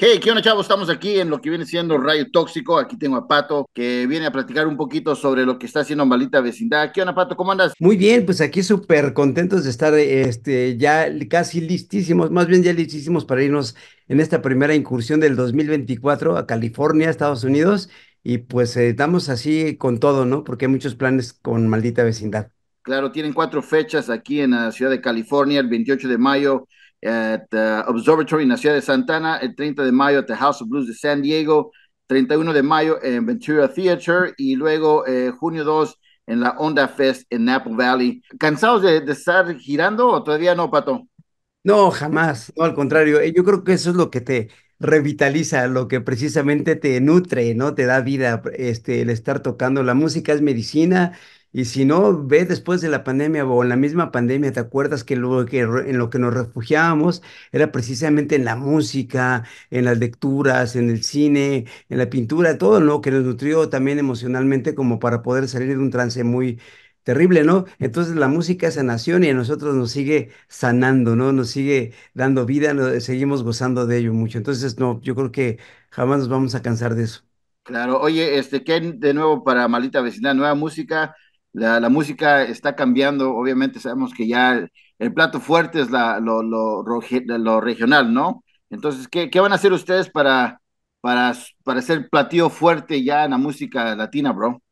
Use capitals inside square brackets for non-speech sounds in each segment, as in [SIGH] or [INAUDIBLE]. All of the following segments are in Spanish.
Hey, ¿qué onda, chavos? Estamos aquí en lo que viene siendo Rayo Tóxico. Aquí tengo a Pato, que viene a platicar un poquito sobre lo que está haciendo Maldita Vecindad. ¿Qué onda, Pato? ¿Cómo andas? Muy bien, pues aquí súper contentos de estar este, ya casi listísimos, más bien ya listísimos para irnos en esta primera incursión del 2024 a California, Estados Unidos. Y pues eh, estamos así con todo, ¿no? Porque hay muchos planes con Maldita Vecindad. Claro, tienen cuatro fechas aquí en la ciudad de California, el 28 de mayo, at the Observatory en la ciudad de Santana, el 30 de mayo en the House of Blues de San Diego, 31 de mayo en Ventura Theater y luego eh, junio 2 en la Onda Fest en Apple Valley. ¿Cansados de, estar girando o todavía no, Pato? No, jamás, no, al contrario, eh, yo creo que eso es lo que te revitaliza, lo que precisamente te nutre, ¿no? Te da vida, este, el estar tocando la música es medicina, y si no, ve después de la pandemia o en la misma pandemia, ¿te acuerdas que, lo que en lo que nos refugiábamos era precisamente en la música, en las lecturas, en el cine, en la pintura, todo lo que nos nutrió también emocionalmente como para poder salir de un trance muy terrible, ¿no? Entonces la música es sanación y a nosotros nos sigue sanando, ¿no? Nos sigue dando vida, eh, seguimos gozando de ello mucho. Entonces, no, yo creo que jamás nos vamos a cansar de eso. Claro, oye, este, Ken, de nuevo para Malita Vecindad, nueva música, la, música está cambiando, obviamente sabemos que ya el, plato fuerte es la, lo, lo, regional, ¿no? Entonces, ¿qué, ¿qué, van a hacer ustedes para, para, para hacer platillo fuerte ya en la música latina, bro?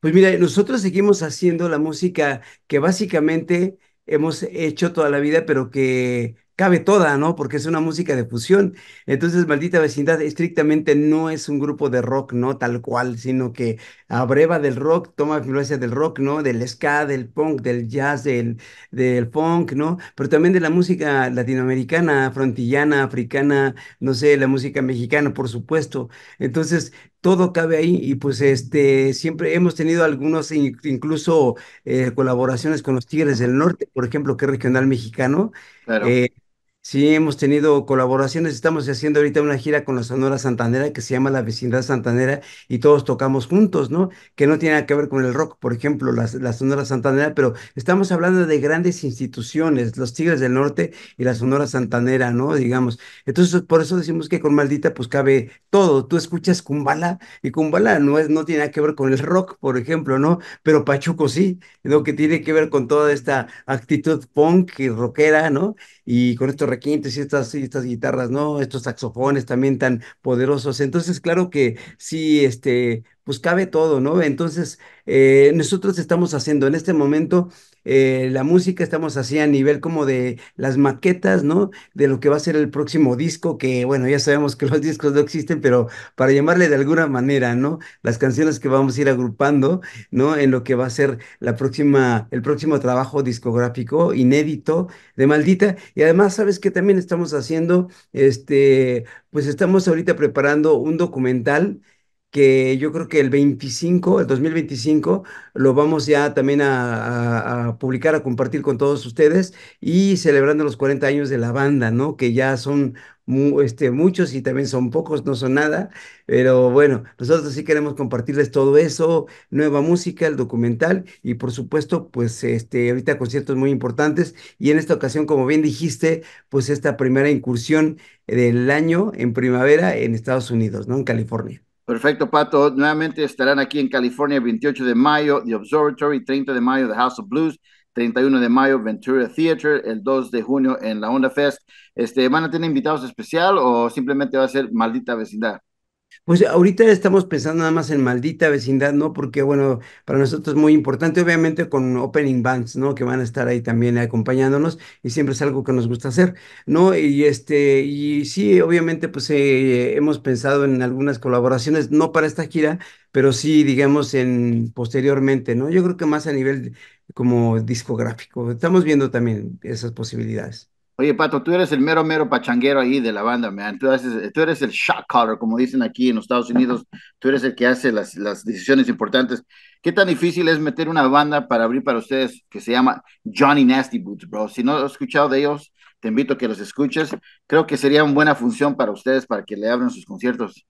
Pues mira, nosotros seguimos haciendo la música que básicamente hemos hecho toda la vida, pero que cabe toda, ¿no? Porque es una música de fusión. Entonces, Maldita Vecindad estrictamente no es un grupo de rock, ¿no? Tal cual, sino que abreva del rock, toma influencia del rock, ¿no? Del ska, del punk, del jazz, del, del funk, ¿no? Pero también de la música latinoamericana, frontillana, africana, no sé, la música mexicana, por supuesto. Entonces, todo cabe ahí y pues este, siempre hemos tenido algunos, incluso eh, colaboraciones con los Tigres del Norte, por ejemplo, que es regional mexicano. Claro. Eh, Sí, hemos tenido colaboraciones. Estamos haciendo ahorita una gira con la Sonora Santanera que se llama La Vecindad Santanera y todos tocamos juntos, ¿no? Que no tiene nada que ver con el rock, por ejemplo, la, Sonora Santanera, pero estamos hablando de grandes instituciones, los Tigres del Norte y la Sonora Santanera, ¿no? Digamos. Entonces, por eso decimos que con Maldita pues cabe todo. Tú escuchas Kumbala y Kumbala no, es, no tiene nada que ver con el rock, por ejemplo, ¿no? Pero Pachuco sí, lo que tiene que ver con toda esta actitud punk y rockera, ¿no? Y con estos requintes y estas, y estas guitarras, ¿no? Estos saxofones también tan poderosos. Entonces, claro que sí, este, pues cabe todo, ¿no? Entonces, eh, nosotros estamos haciendo en este momento eh, la música, estamos así a nivel como de las maquetas, ¿no? De lo que va a ser el próximo disco, que bueno, ya sabemos que [LAUGHS] los discos no existen, pero para llamarle de alguna manera, ¿no? Las canciones que vamos a ir agrupando, ¿no? En lo que va a ser la próxima, el próximo trabajo discográfico inédito de Maldita. Y además, ¿sabes que También estamos haciendo, este, pues estamos ahorita preparando un documental que yo creo que el 25, el 2025, lo vamos ya también a, publicar, a compartir con todos ustedes y celebrando los 40 años de la banda, ¿no? Que ya son este, muchos y también son pocos, no son nada, pero bueno, nosotros sí queremos compartirles todo eso, nueva música, el documental y por supuesto, pues este, ahorita conciertos muy importantes y en esta ocasión, como bien dijiste, pues esta primera incursión del año en primavera en Estados Unidos, ¿no? En California. Perfecto, Pato. Nuevamente estarán aquí en California 28 de mayo, The Observatory, 30 de mayo, The House of Blues, 31 de mayo, Ventura Theater, el 2 de junio en la Onda Fest. Este, ¿Van a tener invitados especial o simplemente va a ser maldita vecindad? Pues ahorita estamos pensando nada más en maldita vecindad, ¿no? Porque, bueno, para nosotros es muy importante, obviamente con opening bands, ¿no? Que van a estar ahí también acompañándonos y siempre es algo que nos gusta hacer, ¿no? Y este, y sí, obviamente, pues eh, hemos pensado en algunas colaboraciones, no para esta gira, pero sí, digamos, en posteriormente, ¿no? Yo creo que más a nivel como discográfico. Estamos viendo también esas posibilidades. Oye, Pato, tú eres el mero, mero pachanguero ahí de la banda, man. Tú, tú eres el shot caller, como dicen aquí en los Estados Unidos. Tú eres el que hace las, decisiones importantes. ¿Qué tan difícil es meter una banda para abrir para ustedes que se llama Johnny Nasty Boots, bro? Si no has escuchado de ellos, te invito a que los escuches. Creo que sería una buena función para ustedes para que le abran sus conciertos.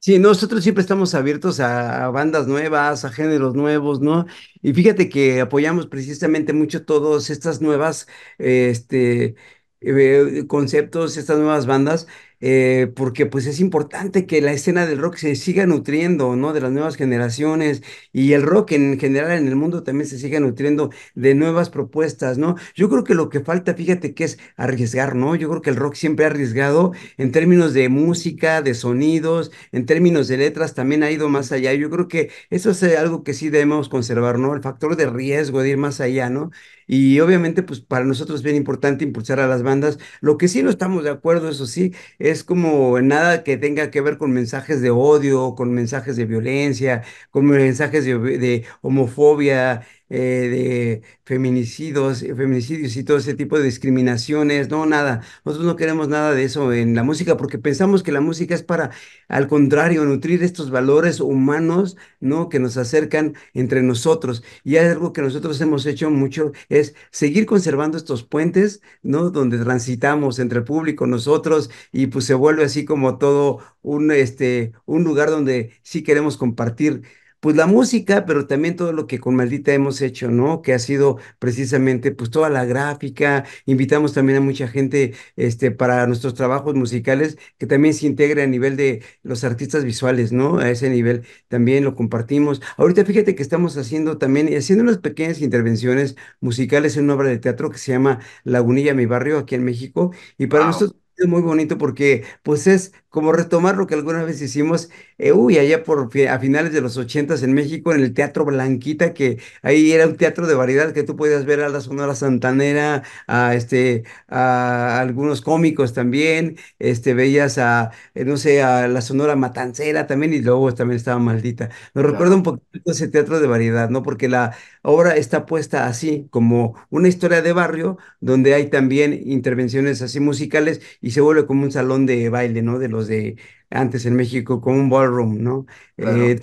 Sí, nosotros siempre estamos abiertos a, bandas nuevas, a géneros nuevos, ¿no? Y fíjate que apoyamos precisamente mucho todos estas nuevas, este, eh, conceptos, estas nuevas bandas, eh, porque pues es importante que la escena del rock se siga nutriendo, ¿no? De las nuevas generaciones y el rock en general en el mundo también se siga nutriendo de nuevas propuestas, ¿no? Yo creo que lo que falta, fíjate que es arriesgar, ¿no? Yo creo que el rock siempre ha arriesgado en términos de música, de sonidos, en términos de letras, también ha ido más allá. Yo creo que eso es eh, algo que sí debemos conservar, ¿no? El factor de riesgo de ir más allá, ¿no? Y obviamente, pues para nosotros es bien importante impulsar a las bandas. Lo que sí no estamos de acuerdo, eso sí, es como nada que tenga que ver con mensajes de odio, con mensajes de violencia, con mensajes de, de homofobia, eh, de feminicidios, eh, feminicidios y todo ese tipo de discriminaciones, no, nada. Nosotros no queremos nada de eso en la música porque pensamos que la música es para, al contrario, nutrir estos valores humanos, ¿no? Que nos acercan entre nosotros. Y algo que nosotros hemos hecho mucho es seguir conservando estos puentes, ¿no? Donde transitamos entre el público, nosotros, y pues se vuelve así como todo un, este, un lugar donde sí queremos compartir pues la música, pero también todo lo que con Maldita hemos hecho, ¿no? Que ha sido precisamente pues toda la gráfica, invitamos también a mucha gente este, para nuestros trabajos musicales, que también se integre a nivel de los artistas visuales, ¿no? A ese nivel también lo compartimos. Ahorita fíjate que estamos haciendo también, haciendo unas pequeñas intervenciones musicales en una obra de teatro que se llama Lagunilla, mi barrio, aquí en México, y para nosotros es muy bonito porque pues es como retomar lo que algunas veces hicimos, eh, uy, allá por a finales de los ochentas en México, en el Teatro Blanquita, que ahí era un teatro de variedad que tú podías ver a la Sonora Santanera, a este, a algunos cómicos también, este, veías a, eh, no sé, a la Sonora Matancera también, y luego también estaba maldita. me recuerda un poquito ese teatro de variedad, ¿no? Porque la obra está puesta así, como una historia de barrio, donde hay también intervenciones así musicales y se vuelve como un salón de baile, ¿no? De los de antes en México, como un ballroom, ¿no? Eh,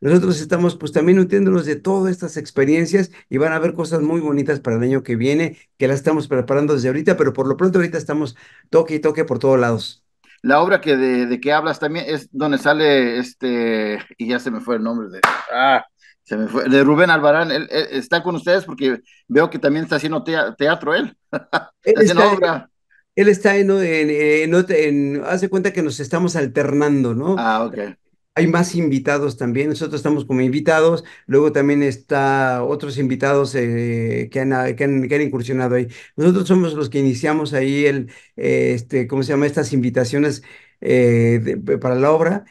nosotros estamos pues también nutriéndonos de todas estas experiencias y van a haber cosas muy bonitas para el año que viene, que las estamos preparando desde ahorita, pero por lo pronto ahorita estamos toque y toque por todos lados. La obra que de, que hablas también es donde sale este, y ya se me fue el nombre de, ah, se me fue, de Rubén Albarán, está con ustedes porque veo que también está haciendo teatro él, [LAUGHS] está haciendo obra él está en, hace cuenta que nos estamos alternando, ¿no? Ah, ok. Hay más invitados también, nosotros estamos como invitados, luego también está otros invitados eh, que, han, que, han, incursionado ahí. Nosotros somos los que iniciamos ahí el, eh, este, ¿cómo se llama? Estas invitaciones eh, para la obra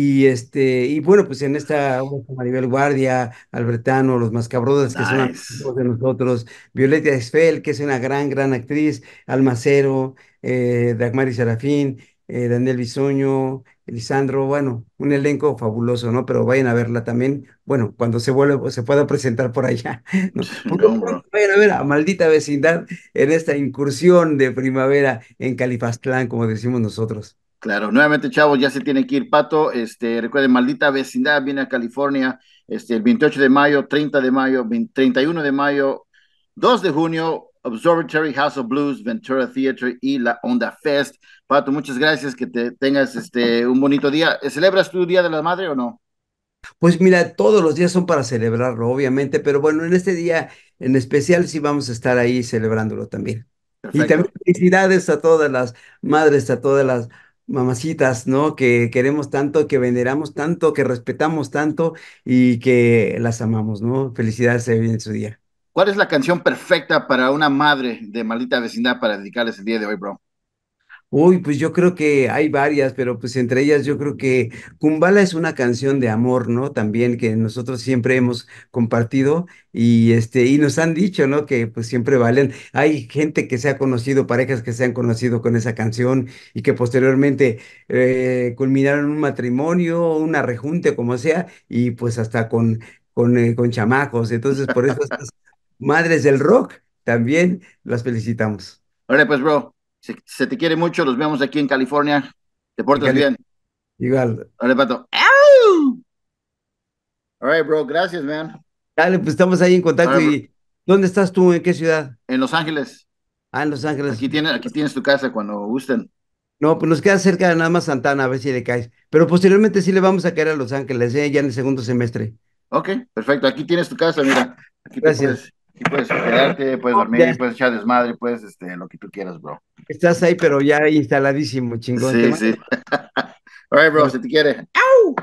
y, este, y bueno, pues en esta Maribel Guardia, Albertano, Los Mascabrodas, que son amigos de nosotros, Violeta Esfel, que es una gran, gran actriz, Almacero, eh, Dagmar y Serafín, eh, Daniel Bisoño, Elisandro, bueno, un elenco fabuloso, ¿no? Pero vayan a verla también, bueno, cuando se vuelva, se pueda presentar por allá, [LAUGHS] vayan a ver a Maldita Vecindad en esta incursión de primavera en Califastlán, como decimos nosotros. Claro, nuevamente, chavos, ya se tiene que ir Pato. Este, recuerden, maldita vecindad viene a California este, el 28 de mayo, 30 de mayo, 31 de mayo, 2 de junio, Observatory House of Blues, Ventura Theater y la Onda Fest. Pato, muchas gracias, que te tengas este, un bonito día. ¿Eh, ¿Celebras tu Día de la Madre o no? Pues mira, todos los días son para celebrarlo, obviamente, pero bueno, en este día en especial sí vamos a estar ahí celebrándolo también. Y también felicidades a todas las madres, a todas las mamacitas, ¿no? Que queremos tanto, que veneramos tanto, que respetamos tanto y que las amamos, ¿no? Felicidades en su día. ¿Cuál es la canción perfecta para una madre de maldita vecindad para dedicarles el día de hoy, bro? Uy, pues yo creo que hay varias, pero pues entre ellas yo creo que Kumbala es una canción de amor, ¿no? También que nosotros siempre hemos compartido y este y nos han dicho, ¿no? Que pues siempre valen. Hay gente que se ha conocido, parejas que se han conocido con esa canción y que posteriormente eh, culminaron un matrimonio, una rejunte, como sea, y pues hasta con con, eh, con chamacos. Entonces, por eso estas [LAUGHS] madres del rock también las felicitamos. hola pues, bro, se, te quiere mucho, los vemos aquí en California. Te portas bien. Igual. Dale, pato. All right, bro, gracias, man. Dale, pues estamos ahí en contacto. ¿Y dónde estás tú? ¿En qué ciudad? En Los Ángeles. Ah, en Los Ángeles. Aquí tienes, aquí tienes tu casa cuando gusten. No, pues nos queda cerca de nada más Santana, a ver si le caes. Pero posteriormente sí le vamos a caer a Los Ángeles, eh, ya en el segundo semestre. Ok, perfecto. Aquí tienes tu casa, mira. Gracias. Y puedes quedarte, puedes dormir, puedes echar desmadre, puedes este, lo que tú quieras, bro. Estás ahí, pero ya instaladísimo, chingón. Sí, sí. [LAUGHS] All right, bro, si te quiere. ¡Au!